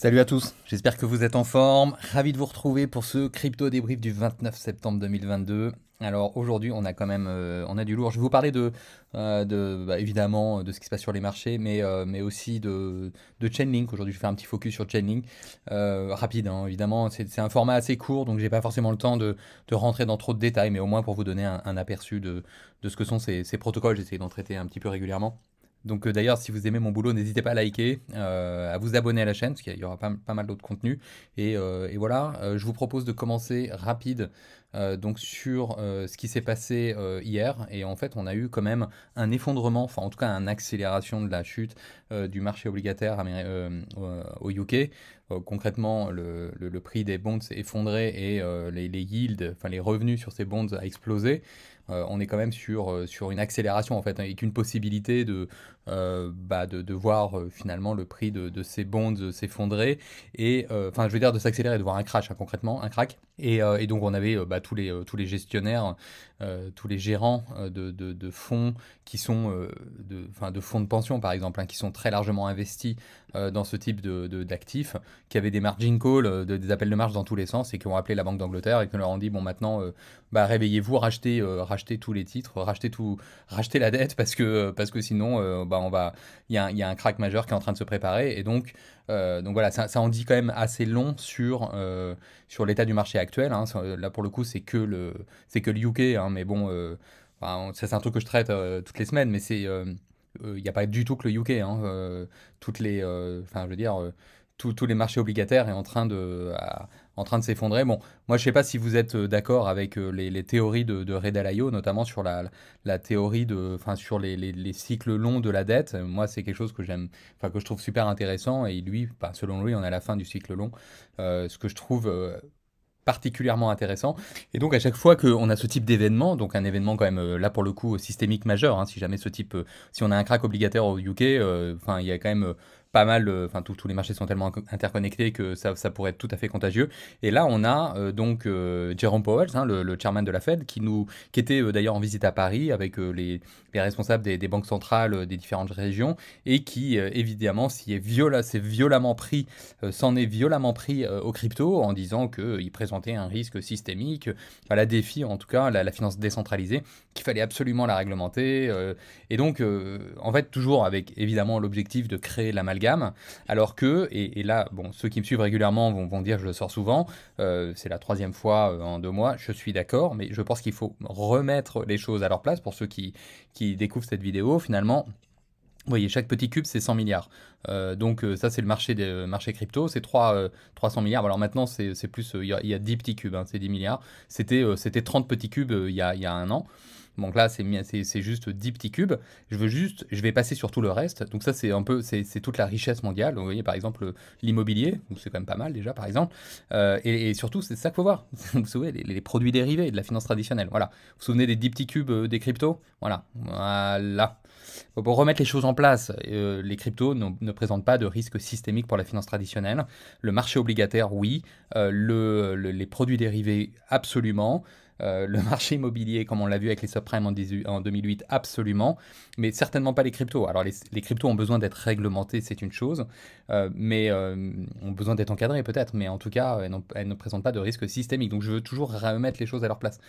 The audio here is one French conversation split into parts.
Salut à tous, j'espère que vous êtes en forme. Ravi de vous retrouver pour ce crypto débrief du 29 septembre 2022. Alors aujourd'hui, on a quand même, euh, on a du lourd. Je vais vous parler de, euh, de bah, évidemment, de ce qui se passe sur les marchés, mais, euh, mais aussi de, de Chainlink. Aujourd'hui, je vais faire un petit focus sur Chainlink, rapide, hein, évidemment. C'est un format assez court, donc j'ai pas forcément le temps de, de, rentrer dans trop de détails, mais au moins pour vous donner un, un aperçu de, de, ce que sont ces, ces protocoles. J'essaie d'en traiter un petit peu régulièrement. Donc euh, d'ailleurs, si vous aimez mon boulot, n'hésitez pas à liker, euh, à vous abonner à la chaîne, parce qu'il y aura pas, mal d'autres contenus. Et, euh, voilà, je vous propose de commencer rapide donc sur ce qui s'est passé hier. Et en fait, on a eu quand même un effondrement, enfin en tout cas une accélération de la chute du marché obligataire au UK. concrètement, le, prix des bonds s'est effondré et les, les yields, enfin les revenus sur ces bonds a explosé. Euh, on est quand même sur, euh, sur une accélération en fait, avec hein, une possibilité euh, bah, de, de, voir finalement le prix de, ces bonds s'effondrer et, enfin je veux dire de s'accélérer, de voir un crash hein, concrètement, un crack. Euh, et, donc on avait euh, bah, tous, les, euh, tous les gestionnaires, tous les gérants de, fonds qui sont de, de fonds de pension par exemple, hein, qui sont très largement investis dans ce type d'actifs, qui avaient des margin calls, des appels de marge dans tous les sens et qui ont appelé la Banque d'Angleterre et qui leur ont dit bon maintenant bah, réveillez-vous, rachetez, rachetez tous les titres, rachetez, la dette parce que, sinon bah, il y, y, a un crack majeur qui est en train de se préparer et donc euh, donc voilà, ça, ça, en dit quand même assez long sur, euh, sur l'état du marché actuel. Hein. Là, pour le coup, c'est que le, c'est que le UK, hein. mais bon, euh, ça c'est un truc que je traite toutes les semaines, mais c'est, il n'y a pas du tout que le UK. Hein. toutes les, enfin, je veux dire, tous les marchés obligataires sont en train de, en train de s'effondrer. Bon, moi je sais pas si vous êtes euh, d'accord avec euh, les, théories de, de Ray notamment sur la, théorie de, enfin sur les, cycles longs de la dette. Moi c'est quelque chose que j'aime, enfin que je trouve super intéressant et lui, bah, selon lui, on est à la fin du cycle long. Euh, ce que je trouve particulièrement intéressant. Et donc à chaque fois qu'on a ce type d'événement, donc un événement quand même là pour le coup systémique majeur, hein, si jamais ce type, si on a un crack obligataire au UK, enfin il y a quand même pas mal, euh, enfin tous les marchés sont tellement interconnectés que ça, pourrait être tout à fait contagieux. Et là, on a euh, donc euh, Jérôme Jerome Powell, hein, le, chairman de la Fed, qui, nous, qui était d'ailleurs en visite à Paris avec les, responsables des, banques centrales des différentes régions et qui, évidemment, s'y est, violemment pris, s'en est violemment pris aux crypto en disant qu'il présentait un risque systémique, à la défi en tout cas, la, la finance décentralisée, qu'il fallait absolument la réglementer. et donc, en fait, toujours avec évidemment l'objectif de créer la maladie gamme, alors que, et, là, bon, ceux qui me suivent régulièrement vont, vont dire, je le sors souvent, euh, c'est la troisième fois euh, en deux mois, je suis d'accord, mais je pense qu'il faut remettre les choses à leur place pour ceux qui, découvrent cette vidéo, finalement. Vous voyez, chaque petit cube, c'est 100 milliards. Euh, donc ça, c'est le marché, des, marchés crypto, c'est 3, 300 milliards. Alors maintenant, c'est plus, il y, a 10 petits cubes, hein, c'est 10 milliards. C'était 30 petits cubes il y a un an. Donc là, c'est juste 10 petits cubes. Je veux juste, je vais passer sur tout le reste. Donc ça, c'est un peu, c'est toute la richesse mondiale. vous voyez, par exemple, l'immobilier, c'est quand même pas mal déjà, par exemple. Euh, et, surtout, c'est ça qu'il faut voir. vous vous souvenez, les, produits dérivés de la finance traditionnelle. Voilà. Vous vous souvenez des dix petits cubes euh, des cryptos Voilà. Voilà. Pour remettre les choses en place, euh, les cryptos ne présentent pas de risque systémique pour la finance traditionnelle. Le marché obligataire, oui. le, les produits dérivés, absolument. Euh, le marché immobilier, comme on l'a vu avec les subprimes en, 2008, absolument, mais certainement pas les cryptos. Alors les, cryptos ont besoin d'être réglementés, c'est une chose, euh, mais euh, ont besoin d'être encadrés peut-être, mais en tout cas, elles, ne présentent pas de risque systémique. Donc je veux toujours remettre les choses à leur place.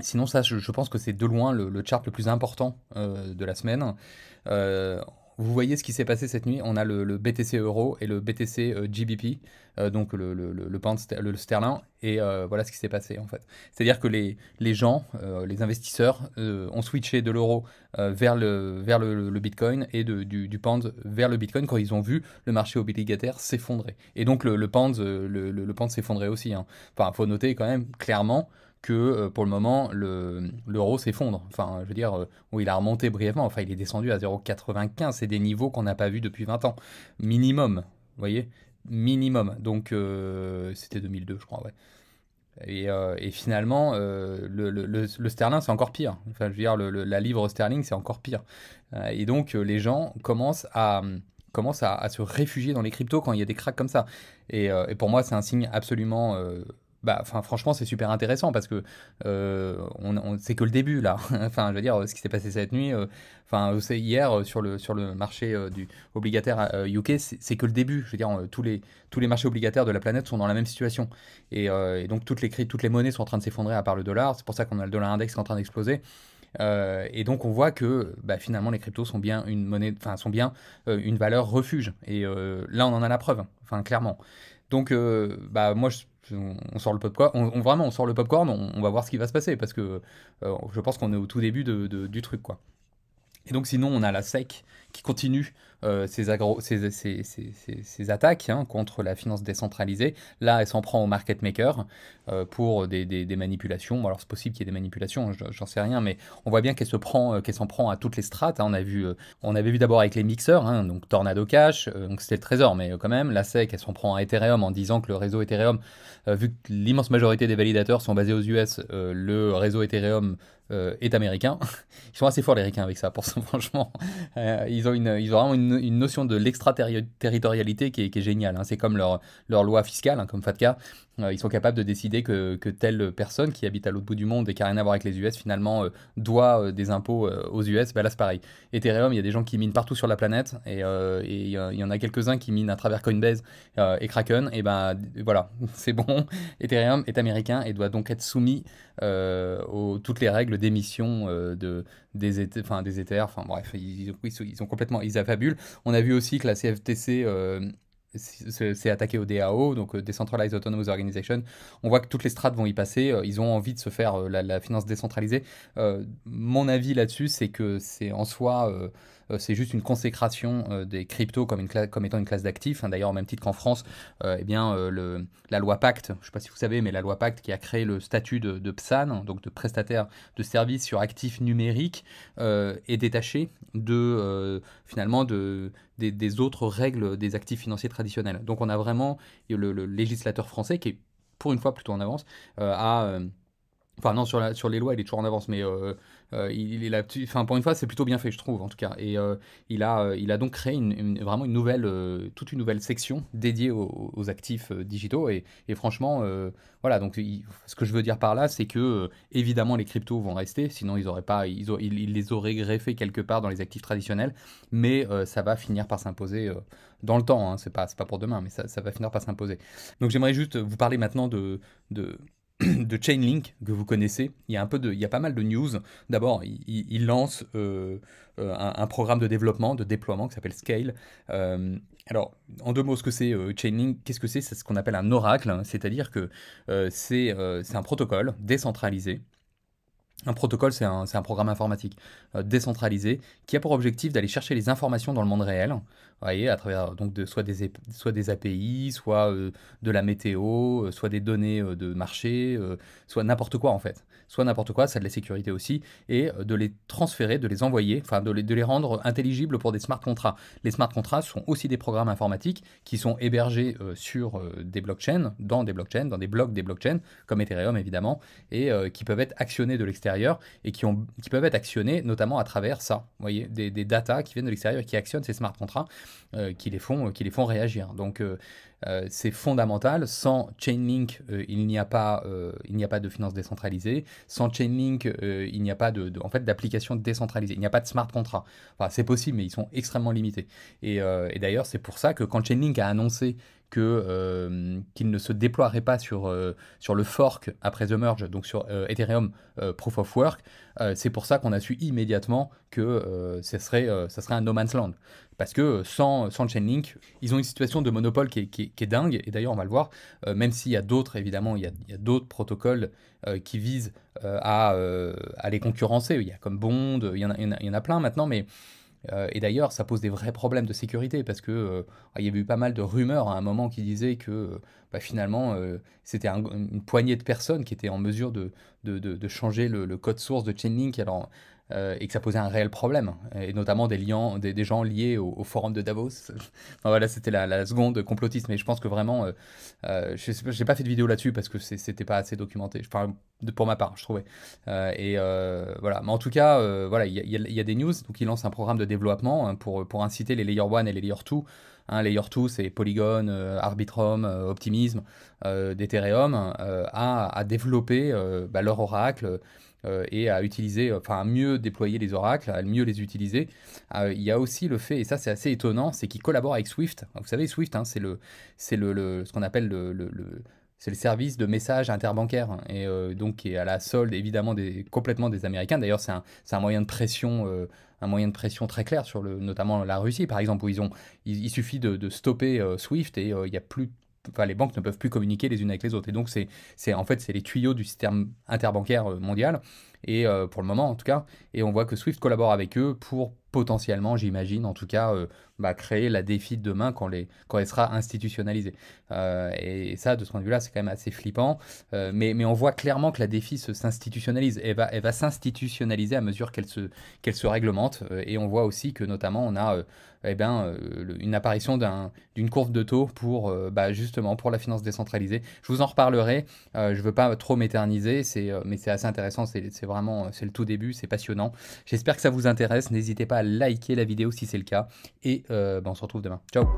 Sinon, ça, je, pense que c'est de loin le, chart le plus important de la semaine. Vous voyez ce qui s'est passé cette nuit. On a le, BTC euro et le BTC euh, GBP, euh, donc le, le, le pound le sterling. Et euh, voilà ce qui s'est passé en fait. C'est-à-dire que les, les gens, les investisseurs ont switché de l'euro vers, le, vers le, bitcoin et du, du, pound vers le bitcoin quand ils ont vu le marché obligataire s'effondrer. Et donc le, pound, le, pound s'effondrait aussi. Hein. Enfin, il faut noter quand même clairement que euh, pour le moment, l'euro s'effondre. Enfin, je veux dire, euh, il a remonté brièvement, enfin, il est descendu à 0,95. C'est des niveaux qu'on n'a pas vus depuis 20 ans. Minimum, vous voyez Minimum. Donc, euh, c'était 2002, je crois, ouais. Et, finalement, le, sterling, c'est encore pire. Enfin, je veux dire, la livre sterling, c'est encore pire. et donc, les gens commencent à à, se réfugier dans les cryptos quand il y a des cracks comme ça. Et, et pour moi, c'est un signe absolument bah, enfin, franchement, c'est super intéressant parce que euh, on, c'est que le début là. enfin, je veux dire, ce qui s'est passé cette nuit, euh, enfin, hier euh, sur le sur le marché du obligataire UK, c'est que le début. Je veux dire, tous les tous les marchés obligataires de la planète sont dans la même situation et, donc toutes les toutes les monnaies sont en train de s'effondrer à part le dollar. C'est pour ça qu'on a le dollar index qui est en train d'exploser. et donc on voit que bah, finalement les cryptos sont bien une monnaie, enfin sont bien une valeur refuge. Et là on en a la preuve, hein, enfin clairement. Donc bah moi je, on, sort le pop-corn, on, vraiment on sort le va voir ce qui va se passer parce que euh, je pense qu'on est au tout début de, du truc quoi. Et donc sinon on a la SEC qui continue euh, ces attaques hein, contre la finance décentralisée. Là, elle s'en prend aux market makers euh, pour des, des, manipulations. Alors, c'est possible qu'il y ait des manipulations, hein, j'en sais rien, mais on voit bien qu'elle s'en prend, euh, s'en prend à toutes les strates. Hein. On, a vu, on avait vu d'abord avec les mixeurs, donc Tornado Cash, donc c'était le trésor, mais quand même, là, c'est qu'elle s'en prend à Ethereum en disant que le réseau Ethereum, vu que l'immense majorité des validateurs sont basés aux US, le réseau Ethereum est américain. Ils sont assez forts les ricains avec ça, pour franchement. ils, ont une, ils ont vraiment une une, notion de l'extraterritorialité qui, est géniale. Hein. C'est comme leur, leur loi fiscale, hein, comme FATCA, euh, ils sont capables de décider que, que telle personne qui habite à l'autre bout du monde et qui n'a rien à voir avec les US, finalement, euh, doit euh, des impôts aux US. Ben là, c'est pareil. Ethereum, il y a des gens qui minent partout sur la planète et, il y en a quelques-uns qui minent à travers Coinbase et Kraken. Et ben voilà, c'est bon. Ethereum est américain et doit donc être soumis aux toutes les règles d'émission de, des, enfin, des Ethers. Enfin bref, ils, ils, complètement, ils affabulent. On a vu aussi que la CFTC c'est attaqué au DAO, donc euh, Decentralized Autonomous Organization. On voit que toutes les strates vont y passer. Euh, ils ont envie de se faire euh, la finance décentralisée. mon avis là-dessus, c'est que c'est en soi euh, c'est juste une consécration euh, des cryptos comme, étant une classe d'actifs. Hein. D'ailleurs, en même titre qu'en France, euh, eh bien, la loi Pacte, je ne sais pas si vous savez, mais la loi Pacte qui a créé le statut de, PSAN, donc de prestataire de services sur actifs numériques, est détachée de, finalement, des, autres règles des actifs financiers traditionnels. Donc on a vraiment le, législateur français qui est pour une fois plutôt en avance, enfin non, sur, les lois, il est toujours en avance, mais euh, il, a, enfin pour une fois, c'est plutôt bien fait, je trouve en tout cas. Et euh, il a, euh, il a donc créé une, vraiment une nouvelle, toute une nouvelle section dédiée aux, actifs digitaux. Et, franchement, voilà. Donc, ce que je veux dire par là, c'est que évidemment les cryptos vont rester, sinon ils auraient pas, ils, les auraient greffés quelque part dans les actifs traditionnels. Mais ça va finir par s'imposer dans le temps, hein, c'est pas, pas pour demain, mais ça, va finir par s'imposer. Donc j'aimerais juste vous parler maintenant de, de, de Chainlink que vous connaissez. Il y a un peu de, il y a pas mal de news. D'abord, il, lance euh, euh, un, programme de développement, de déploiement qui s'appelle Scale. Euh, alors, en deux mots, ce que c'est Chainlink, qu'est-ce que c'est C'est ce qu'on appelle un oracle, hein. c'est-à-dire que c'est un protocole décentralisé un protocole, c'est un, programme informatique euh, décentralisé qui a pour objectif d'aller chercher les informations dans le monde réel, voyez, à travers euh, donc de, soit, des, soit des API, soit euh, de la météo, soit des données de marché, soit n'importe quoi en fait. Soit n'importe quoi, ça de la sécurité aussi, et de les transférer, de les envoyer, enfin de les, de les rendre intelligibles pour des smart contrats. Les smart contrats sont aussi des programmes informatiques qui sont hébergés sur des blockchains, dans des blockchains, dans des blocs des blockchains, comme Ethereum évidemment, et qui peuvent être actionnés de l'extérieur et qui, ont, qui peuvent être actionnés notamment à travers ça, vous voyez, des, des datas qui viennent de l'extérieur et qui actionnent ces smart contrats euh, qui, les font, qui les font réagir. Donc euh, euh, c'est fondamental. Sans Chainlink, il n'y a, pas, a pas de finance décentralisée. Sans Chainlink, il n'y a pas de, de en fait, d'application décentralisée. Il n'y a pas de smart contrat, Enfin, c'est possible, mais ils sont extrêmement limités. Et, et d'ailleurs, c'est pour ça que quand Chainlink a annoncé que euh, qu'il ne se déploierait pas sur, euh, sur le fork après The Merge, donc sur euh, Ethereum Proof of Work. c'est pour ça qu'on a su immédiatement que ce serait, ça serait un no man's land parce que sans, sans Chainlink, ils ont une situation de monopole qui est, qui dingue, et d'ailleurs on va le voir, même s'il y a d'autres, évidemment, il y a, d'autres protocoles qui visent à, à, les concurrencer, il y a comme Bond, il y en a, il y en a plein maintenant, mais euh, et d'ailleurs, ça pose des vrais problèmes de sécurité parce que euh, ah, il y avait eu pas mal de rumeurs hein, à un moment qui disaient que euh, bah, finalement c'était une poignée de personnes qui étaient en mesure de, changer le, code source de Chainlink. Euh, et que ça posait un réel problème, et notamment des, liens, des, gens liés au, forum de Davos. voilà, c'était la, seconde complotiste, mais je pense que vraiment, euh, euh, je n'ai pas fait de vidéo là-dessus parce que c'était pas assez documenté. Je parle pour ma part, je trouvais. et voilà, mais en tout cas, voilà, il y, a des news, donc ils lancent un programme de développement hein, pour, pour inciter les Layer 1 et les Layer 2 hein, layer 2, c'est Polygon, Arbitrum, optimisme Optimism, à, développer bah, leur oracle euh, et à utiliser, euh, enfin à mieux déployer les oracles, à mieux les utiliser. Euh, il y a aussi le fait, et ça c'est assez étonnant, c'est qu'ils collaborent avec Swift. Vous savez, Swift, hein, c'est le, c'est le, ce qu'on appelle le, le, c'est le service de message interbancaire hein, et donc qui est à la solde évidemment des, complètement des Américains. D'ailleurs, c'est un, un, moyen de pression, un moyen de pression très clair sur le, notamment la Russie, par exemple, où ils ont, il, suffit de, stopper Swift et il n'y a plus les banques ne peuvent plus communiquer les unes avec les autres. Et donc, c'est en fait, c'est les tuyaux du système interbancaire euh, mondial et euh, pour le moment en tout cas. Et on voit que Swift collabore avec eux pour potentiellement, j'imagine, en tout cas, euh, bah, créer la défi de demain quand, les, quand elle sera institutionnalisée. Euh, et, ça, de ce point de vue-là, c'est quand même assez flippant. mais, on voit clairement que la défi s'institutionnalise. et va, elle va s'institutionnaliser à mesure qu'elle se, qu'elle se réglemente. et on voit aussi que, notamment, on a eh ben, une apparition d'une courbe de taux pour, bah, justement, pour la finance décentralisée. Je vous en reparlerai. je ne veux pas trop m'éterniser, mais c'est assez intéressant. C'est vraiment, euh, c'est le tout début, c'est passionnant. J'espère que ça vous intéresse. N'hésitez pas à liker la vidéo si c'est le cas. Et euh, ben, on se retrouve demain. Ciao